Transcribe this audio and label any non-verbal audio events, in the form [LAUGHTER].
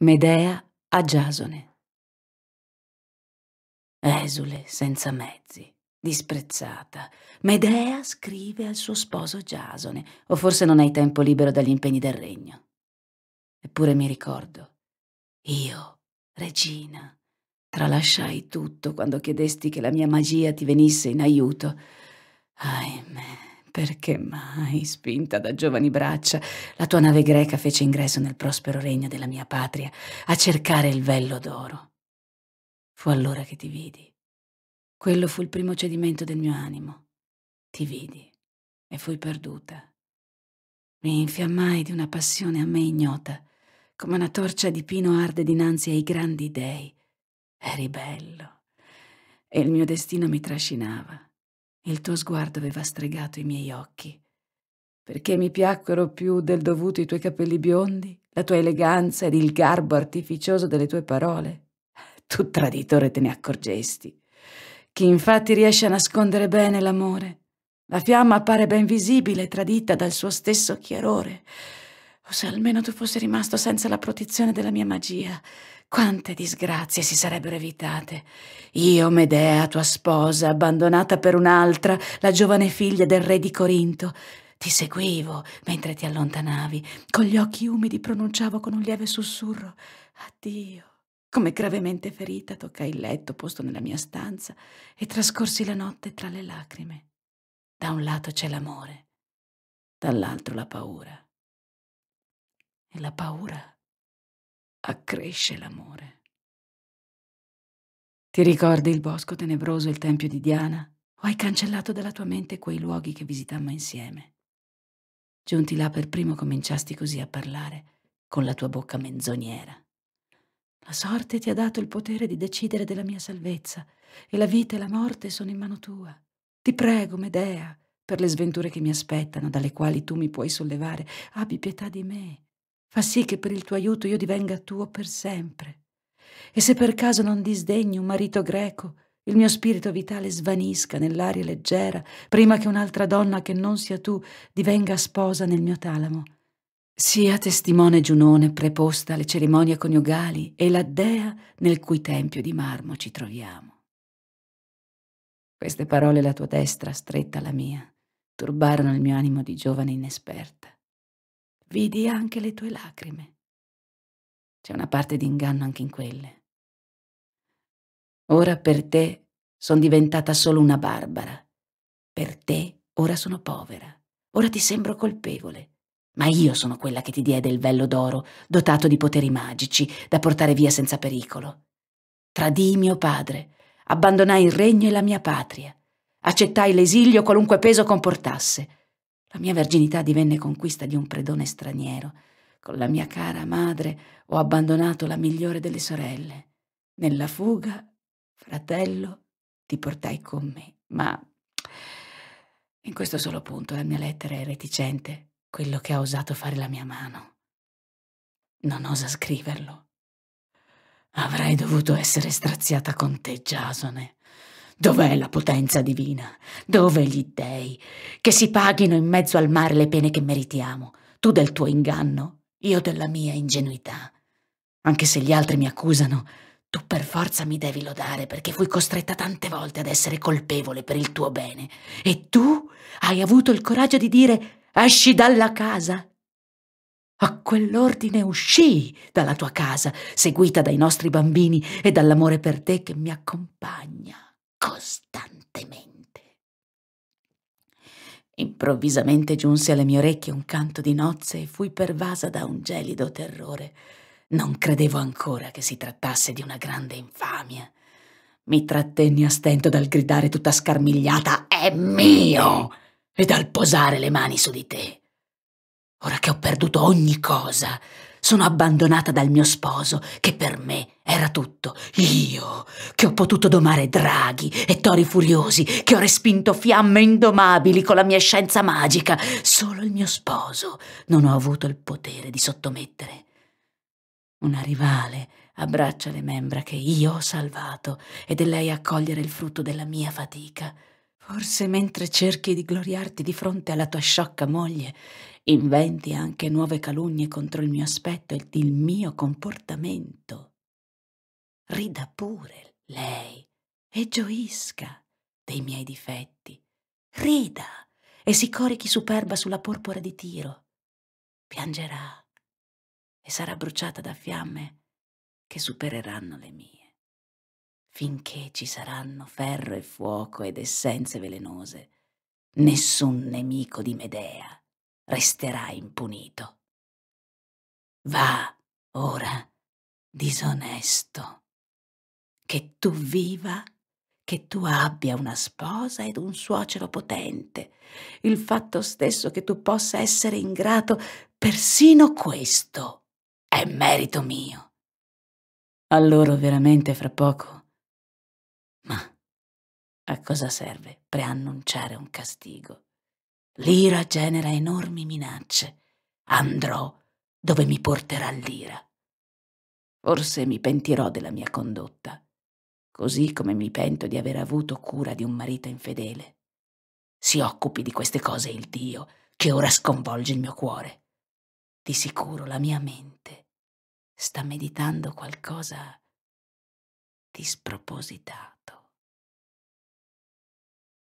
Medea a Giasone. Esule senza mezzi, disprezzata, Medea scrive al suo sposo Giasone, o forse non hai tempo libero dagli impegni del regno. Eppure mi ricordo, io, regina, tralasciai tutto quando chiedesti che la mia magia ti venisse in aiuto. Ahimè perché mai, spinta da giovani braccia, la tua nave greca fece ingresso nel prospero regno della mia patria a cercare il vello d'oro. Fu allora che ti vidi. Quello fu il primo cedimento del mio animo. Ti vidi e fui perduta. Mi infiammai di una passione a me ignota, come una torcia di pino arde dinanzi ai grandi dei. Eri bello e il mio destino mi trascinava. Il tuo sguardo aveva stregato i miei occhi. Perché mi piacquero più del dovuto i tuoi capelli biondi, la tua eleganza ed il garbo artificioso delle tue parole. [LAUGHS] Tu traditore te ne accorgesti. Chi infatti riesce a nascondere bene l'amore, la fiamma appare ben visibile, tradita dal suo stesso chiarore. Oh, se almeno tu fossi rimasto senza la protezione della mia magia, quante disgrazie si sarebbero evitate. Io, Medea, tua sposa, abbandonata per un'altra, la giovane figlia del re di Corinto, ti seguivo mentre ti allontanavi, con gli occhi umidi pronunciavo con un lieve sussurro addio. Come gravemente ferita toccai il letto posto nella mia stanza e trascorsi la notte tra le lacrime. Da un lato c'è l'amore, dall'altro la paura e la paura accresce l'amore. Ti ricordi il bosco tenebroso e il tempio di Diana? O hai cancellato dalla tua mente quei luoghi che visitammo insieme? Giunti là per primo cominciasti così a parlare, con la tua bocca menzognera. La sorte ti ha dato il potere di decidere della mia salvezza, e la vita e la morte sono in mano tua. Ti prego, Medea, per le sventure che mi aspettano, dalle quali tu mi puoi sollevare, abbi pietà di me, Fa sì che per il tuo aiuto io divenga tuo per sempre. E se per caso non disdegni un marito greco, il mio spirito vitale svanisca nell'aria leggera prima che un'altra donna che non sia tu divenga sposa nel mio talamo. Sia testimone Giunone preposta alle cerimonie coniugali e la dea nel cui tempio di marmo ci troviamo. Queste parole la tua destra stretta alla mia turbarono il mio animo di giovane inesperta vidi anche le tue lacrime. C'è una parte di inganno anche in quelle. Ora per te sono diventata solo una barbara. Per te ora sono povera. Ora ti sembro colpevole. Ma io sono quella che ti diede il vello d'oro, dotato di poteri magici, da portare via senza pericolo. Tradii mio padre, abbandonai il regno e la mia patria, accettai l'esilio qualunque peso comportasse, la mia verginità divenne conquista di un predone straniero. Con la mia cara madre ho abbandonato la migliore delle sorelle. Nella fuga, fratello, ti portai con me, ma in questo solo punto la mia lettera è reticente, quello che ha osato fare la mia mano. Non osa scriverlo. Avrei dovuto essere straziata con te, Giasone. Dov'è la potenza divina? Dove gli dèi? Che si paghino in mezzo al mare le pene che meritiamo, tu del tuo inganno, io della mia ingenuità. Anche se gli altri mi accusano, tu per forza mi devi lodare perché fui costretta tante volte ad essere colpevole per il tuo bene. E tu hai avuto il coraggio di dire esci dalla casa. A quell'ordine uscii dalla tua casa, seguita dai nostri bambini e dall'amore per te che mi accompagna costantemente. Improvvisamente giunse alle mie orecchie un canto di nozze e fui pervasa da un gelido terrore. Non credevo ancora che si trattasse di una grande infamia. Mi trattenni a stento dal gridare tutta scarmigliata «È mio!» e dal posare le mani su di te. Ora che ho perduto ogni cosa, sono abbandonata dal mio sposo, che per me era tutto. Io, che ho potuto domare draghi e tori furiosi, che ho respinto fiamme indomabili con la mia scienza magica. Solo il mio sposo non ho avuto il potere di sottomettere. Una rivale abbraccia le membra che io ho salvato ed è lei a cogliere il frutto della mia fatica. Forse mentre cerchi di gloriarti di fronte alla tua sciocca moglie, inventi anche nuove calunnie contro il mio aspetto e il mio comportamento. Rida pure lei e gioisca dei miei difetti. Rida e si corichi superba sulla porpora di tiro. Piangerà e sarà bruciata da fiamme che supereranno le mie finché ci saranno ferro e fuoco ed essenze velenose, nessun nemico di Medea resterà impunito. Va ora, disonesto, che tu viva, che tu abbia una sposa ed un suocero potente, il fatto stesso che tu possa essere ingrato, persino questo è merito mio. Allora veramente fra poco a cosa serve preannunciare un castigo? L'ira genera enormi minacce. Andrò dove mi porterà l'ira. Forse mi pentirò della mia condotta, così come mi pento di aver avuto cura di un marito infedele. Si occupi di queste cose il Dio, che ora sconvolge il mio cuore. Di sicuro la mia mente sta meditando qualcosa di spropositato.